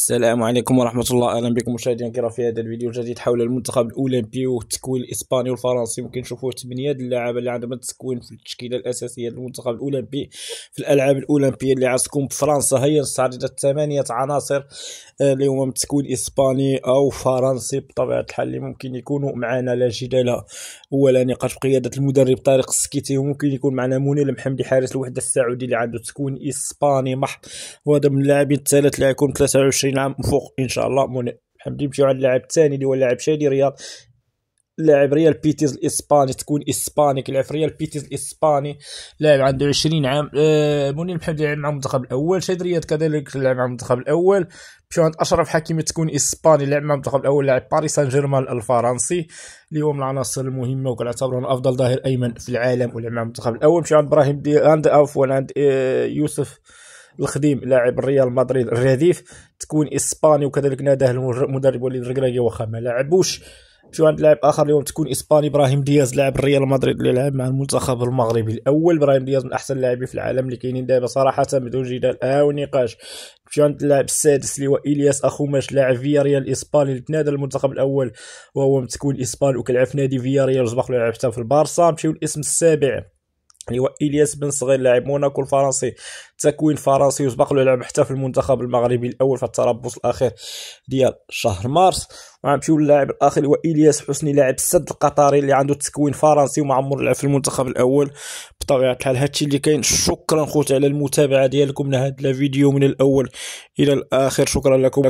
السلام عليكم ورحمة الله أهلا بكم مشاهدينا الكرام في هذا الفيديو الجديد حول المنتخب الأولمبي والتكوين الإسباني والفرنسي ممكن نشوفوا ثمانية اللاعب اللي عندهم التكوين في التشكيلة الأساسية للمنتخب الأولمبي في الألعاب الأولمبية اللي غتكون بفرنسا هي نستعرض الثمانية عناصر آه، اللي هما من التكوين إسباني أو فرنسي بطبيعة الحال اللي ممكن يكونوا معنا لا جدال أولا نقاش بقيادة المدرب طارق السكيتي وممكن يكون معنا منير المحمدي حارس الوحدة السعودي اللي عنده تكوين إسباني محض وهذا من اللاعبين الثلاث اللي غيكون 23 20 عام فوق ان شاء الله منى حمدي نمشيو على اللاعب الثاني اللي هو اللاعب شادي رياض لاعب ريال بيتيز الاسباني تكون اسباني كيلعب في ريال بيتيز الاسباني لاعب عنده 20 عام آه منير محمد لعب مع المنتخب الاول شاد رياض كذلك لعب مع المنتخب الاول مشيو عند اشرف حكيمي تكون اسباني لعب مع المنتخب الاول لاعب باريس سان جيرمان الفرنسي اللي هو من العناصر المهمه وكنعتبره افضل ظهير ايمن في العالم ولعب مع المنتخب الاول مشيو عند ابراهيم دي عند عفوا عند آه يوسف الخديم لاعب ريال مدريد الرديف تكون اسباني وكذلك ناداه المدرب وليد الركراكي واخا ما لعبوش مشيو عند لاعب اخر اليوم تكون اسباني ابراهيم دياز لاعب ريال مدريد اللي لعب مع المنتخب المغربي الاول ابراهيم دياز من احسن اللاعبين في العالم اللي كاينين دابا صراحه بدون جدال او آه، نقاش مشيو عند اللاعب السادس اللي هو الياس اخوماش لاعب فيا ريال اسباني اللي تنادى المنتخب الاول وهو متكون اسباني وكيلعب في نادي فيا ريال وسبق له لعب حتى في البارسا نمشيو الاسم السابع اللي هو الياس بن صغير لاعب موناكو الفرنسي تكوين فرنسي وسبق له لعب حتى في المنتخب المغربي الاول في التربص الاخير ديال شهر مارس وغنمشيو للاعب الاخر اللي هو الياس حسني لاعب السد القطري اللي عنده تكوين فرنسي وما عمر لعب في المنتخب الاول بطبيعه الحال هادشي اللي كاين شكرا خوت على المتابعه ديالكم لهذا الفيديو من الاول الى الاخر شكرا لكم